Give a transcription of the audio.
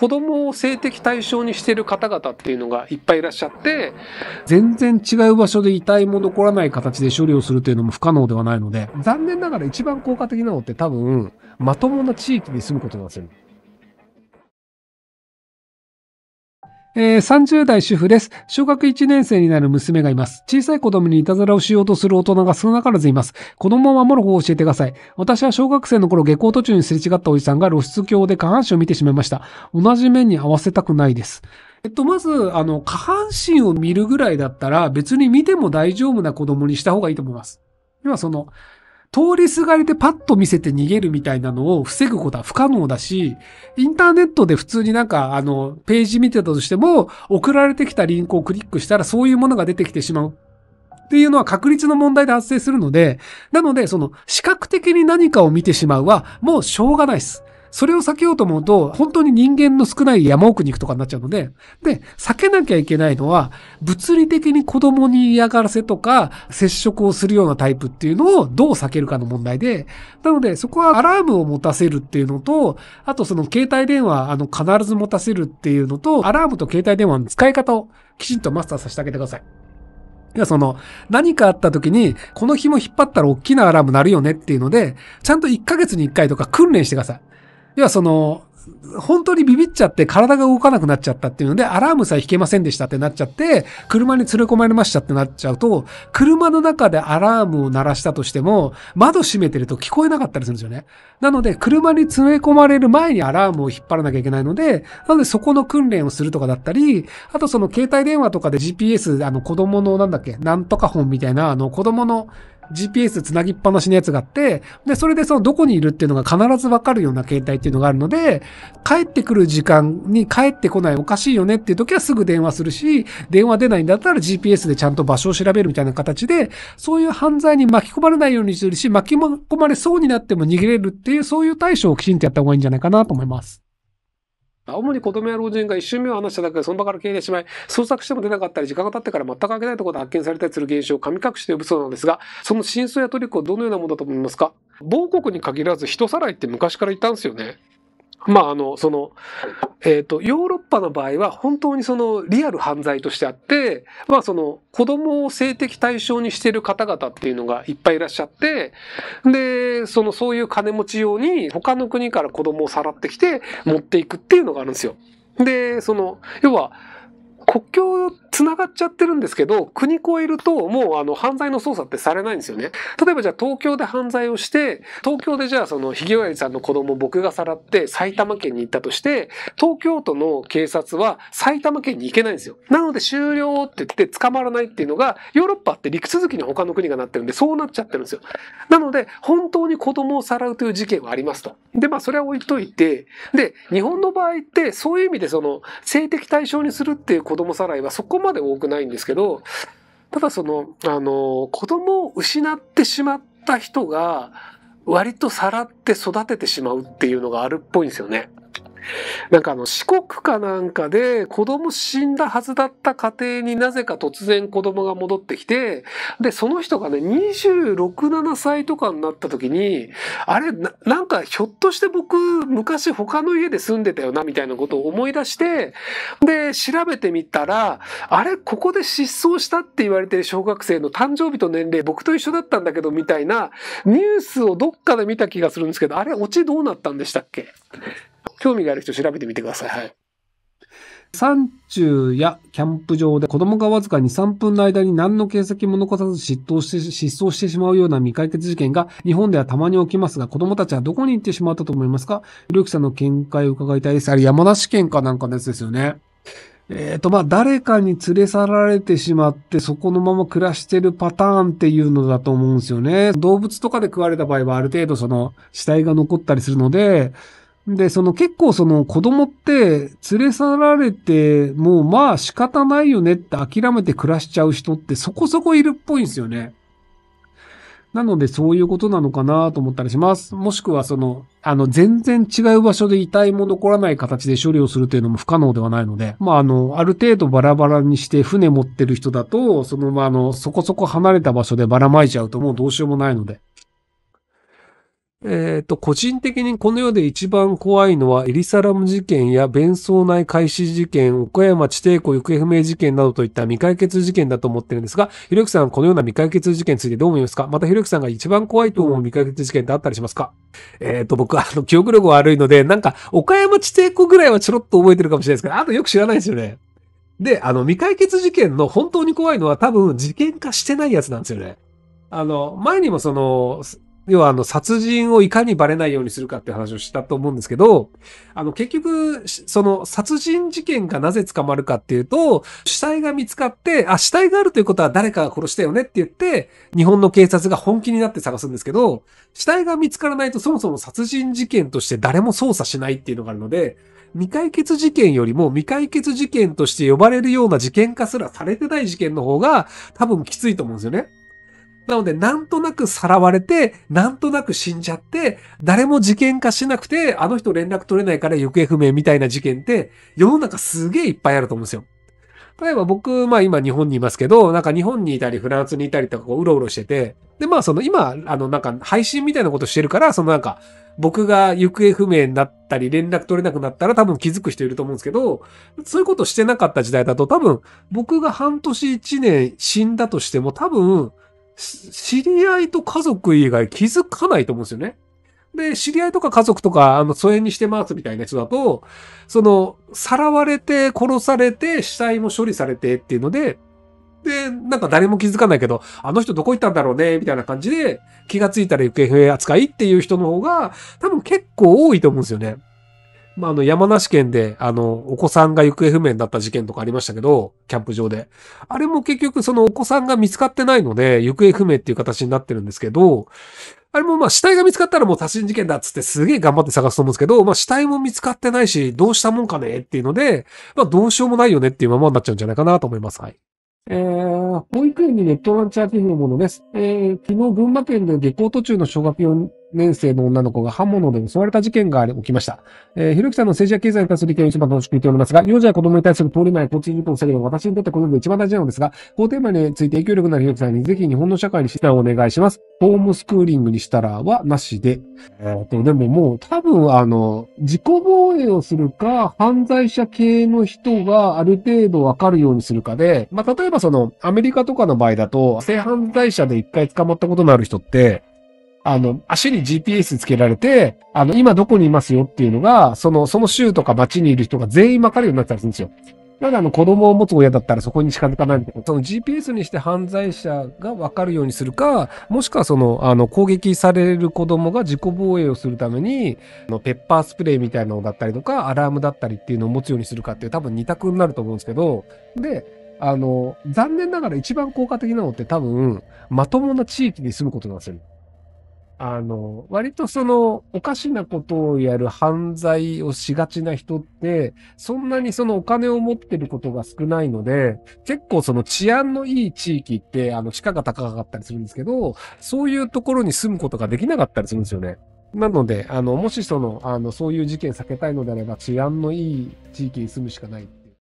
子供を性的対象にしている方々っていうのがいっぱいいらっしゃって、全然違う場所で遺体も残らない形で処理をするというのも不可能ではないので、残念ながら一番効果的なのって多分、まともな地域に住むことなんですよ。えー、30代主婦です。小学1年生になる娘がいます。小さい子供にいたずらをしようとする大人が少なからずいます。子供を守る方を教えてください。私は小学生の頃下校途中にすれ違ったおじさんが露出鏡で下半身を見てしまいました。同じ面に合わせたくないです。えっと、まず、あの、下半身を見るぐらいだったら別に見ても大丈夫な子供にした方がいいと思います。要はその、通りすがりでパッと見せて逃げるみたいなのを防ぐことは不可能だし、インターネットで普通になんか、あの、ページ見てたとしても、送られてきたリンクをクリックしたらそういうものが出てきてしまう。っていうのは確率の問題で発生するので、なので、その、視覚的に何かを見てしまうは、もうしょうがないです。それを避けようと思うと、本当に人間の少ない山奥に行くとかになっちゃうので、で、避けなきゃいけないのは、物理的に子供に嫌がらせとか、接触をするようなタイプっていうのをどう避けるかの問題で、なので、そこはアラームを持たせるっていうのと、あとその携帯電話、あの、必ず持たせるっていうのと、アラームと携帯電話の使い方をきちんとマスターさせてあげてください。その、何かあった時に、この紐引っ張ったら大きなアラーム鳴るよねっていうので、ちゃんと1ヶ月に1回とか訓練してください。要はその、本当にビビっちゃって体が動かなくなっちゃったっていうので、アラームさえ弾けませんでしたってなっちゃって、車に連れ込まれましたってなっちゃうと、車の中でアラームを鳴らしたとしても、窓閉めてると聞こえなかったりするんですよね。なので、車に連れ込まれる前にアラームを引っ張らなきゃいけないので、なのでそこの訓練をするとかだったり、あとその携帯電話とかで GPS、あの子供のなんだっけ、なんとか本みたいな、あの子供の GPS つなぎっぱなしのやつがあって、で、それでそのどこにいるっていうのが必ずわかるような携帯っていうのがあるので、帰ってくる時間に帰ってこないおかしいよねっていう時はすぐ電話するし、電話出ないんだったら GPS でちゃんと場所を調べるみたいな形で、そういう犯罪に巻き込まれないようにするし、巻き込まれそうになっても逃げれるっていう、そういう対処をきちんとやった方がいいんじゃないかなと思います。主に子供や老人が一瞬目を離しただけでその場から消えてしまい、捜索しても出なかったり、時間が経ってから全く開けないところで発見されたりする現象を神隠しと呼ぶそうなんですが、その真相やトリックをどのようなものだと思いますか某国に限らず人さらいって昔からいたんですよね。まあ、あの、その、えっ、ー、と、ヨーロッパの場合は本当にそのリアル犯罪としてあって、まあその子供を性的対象にしてる方々っていうのがいっぱいいらっしゃって、で、そのそういう金持ち用に他の国から子供をさらってきて持っていくっていうのがあるんですよ。で、その、要は、国境繋がっちゃってるんですけど、国越えるともうあの犯罪の捜査ってされないんですよね。例えばじゃあ東京で犯罪をして、東京でじゃあそのひげわりさんの子供を僕がさらって埼玉県に行ったとして、東京都の警察は埼玉県に行けないんですよ。なので終了って言って捕まらないっていうのが、ヨーロッパって陸続きに他の国がなってるんで、そうなっちゃってるんですよ。なので、本当に子供をさらうという事件はありますと。で、まあそれは置いといて、で、日本の場合ってそういう意味でその性的対象にするっていう子供さらいはそこまでまで多くないんですけど、ただその、あの、子供を失ってしまった人が、割とさらって育ててしまうっていうのがあるっぽいんですよね。なんかあの四国かなんかで子供死んだはずだった家庭になぜか突然子供が戻ってきて、で、その人がね、26、7歳とかになった時に、あれ、ななんかひょっとして僕、昔他の家で住んでたよな、みたいなことを思い出して、で、調べてみたら、あれ、ここで失踪したって言われてる小学生の誕生日と年齢、僕と一緒だったんだけど、みたいなニュースをどっかで見た気がするんですけど、あれ、オチどうなったんでしたっけ興味がある人調べてみてください。はい。山中やキャンプ場で子供がわずか2、3分の間に何の形跡も残さず失踪して、失踪してしまうような未解決事件が日本ではたまに起きますが、子供たちはどこに行ってしまったと思いますかひろゆきさんの見解を伺いたいです。あれ山梨県かなんかのやつですよね。えっ、ー、と、まあ、誰かに連れ去られてしまって、そこのまま暮らしてるパターンっていうのだと思うんですよね。動物とかで食われた場合は、ある程度その死体が残ったりするので、で、その結構その子供って連れ去られて、もうまあ仕方ないよねって諦めて暮らしちゃう人ってそこそこいるっぽいんですよね。なのでそういうことなのかなと思ったりします。もしくはその、あの、全然違う場所で遺体も残らない形で処理をするというのも不可能ではないので、まあ、あの、ある程度バラバラにして船持ってる人だと、その、まあ、あの、そこそこ離れた場所でばらまいちゃうともうどうしようもないので、えっ、ー、と、個人的にこの世で一番怖いのは、エリサラム事件や弁装内開始事件、岡山地底湖行方不明事件などといった未解決事件だと思ってるんですが、ひろゆきさんはこのような未解決事件についてどう思いますかまたひろゆきさんが一番怖いと思う未解決事件ってあったりしますかえっ、ー、と、僕は、あの、記憶力悪いので、なんか、岡山地底湖ぐらいはちょろっと覚えてるかもしれないですけど、あとよく知らないですよね。で、あの、未解決事件の本当に怖いのは多分事件化してないやつなんですよね。あの、前にもその、要はあの殺人をいかにバレないようにするかって話をしたと思うんですけど、あの結局、その殺人事件がなぜ捕まるかっていうと、死体が見つかって、あ、死体があるということは誰かが殺したよねって言って、日本の警察が本気になって探すんですけど、死体が見つからないとそもそも殺人事件として誰も捜査しないっていうのがあるので、未解決事件よりも未解決事件として呼ばれるような事件化すらされてない事件の方が多分きついと思うんですよね。なので、なんとなくさらわれて、なんとなく死んじゃって、誰も事件化しなくて、あの人連絡取れないから行方不明みたいな事件って、世の中すげえいっぱいあると思うんですよ。例えば僕、まあ今日本にいますけど、なんか日本にいたりフランスにいたりとかこううろうろしてて、でまあその今、あのなんか配信みたいなことしてるから、そのなんか僕が行方不明になったり連絡取れなくなったら多分気づく人いると思うんですけど、そういうことしてなかった時代だと多分僕が半年1年死んだとしても多分知り合いと家族以外気づかないと思うんですよね。で、知り合いとか家族とか、あの、疎遠にしてますみたいな人だと、その、さらわれて、殺されて、死体も処理されてっていうので、で、なんか誰も気づかないけど、あの人どこ行ったんだろうね、みたいな感じで、気がついたら行方不明扱いっていう人の方が、多分結構多いと思うんですよね。まあ、あの、山梨県で、あの、お子さんが行方不明になった事件とかありましたけど、キャンプ場で。あれも結局、そのお子さんが見つかってないので、行方不明っていう形になってるんですけど、あれもまあ死体が見つかったらもう殺人事件だっつってすげえ頑張って探すと思うんですけど、まあ死体も見つかってないし、どうしたもんかねっていうので、まあどうしようもないよねっていうままになっちゃうんじゃないかなと思います。はい。えー、保育園にネットランチャーテングのものです。えー、昨日群馬県で下校途中の小学4年生の女の子が刃物で襲われた事件が起きました。えー、ひろきさんの政治や経済に関する意見を一番楽しく聞いておりますが、幼児や子供に対する通れない交通事故の防げば私にとってこので一番大事なのですが、このテーマについて影響力のあるひろきさんにぜひ日本の社会に指南をお願いします。ホームスクーリングにしたらはなしで。えー、っと、でももう多分あの、自己防衛をするか、犯罪者系の人がある程度わかるようにするかで、まあ、例えばその、アメリカとかの場合だと、性犯罪者で一回捕まったことのある人って、あの、足に GPS つけられて、あの、今どこにいますよっていうのが、その、その州とか町にいる人が全員わかるようになったりするんですよ。なのであの子供を持つ親だったらそこに近づかないみたいな。その GPS にして犯罪者がわかるようにするか、もしくはその、あの、攻撃される子供が自己防衛をするために、あの、ペッパースプレーみたいなのだったりとか、アラームだったりっていうのを持つようにするかっていう多分二択になると思うんですけど、で、あの、残念ながら一番効果的なのって多分、まともな地域に住むことなんですよ。あの、割とその、おかしなことをやる犯罪をしがちな人って、そんなにそのお金を持ってることが少ないので、結構その治安のいい地域って、あの、地価が高かったりするんですけど、そういうところに住むことができなかったりするんですよね。なので、あの、もしその、あの、そういう事件避けたいのであれば、治安のいい地域に住むしかない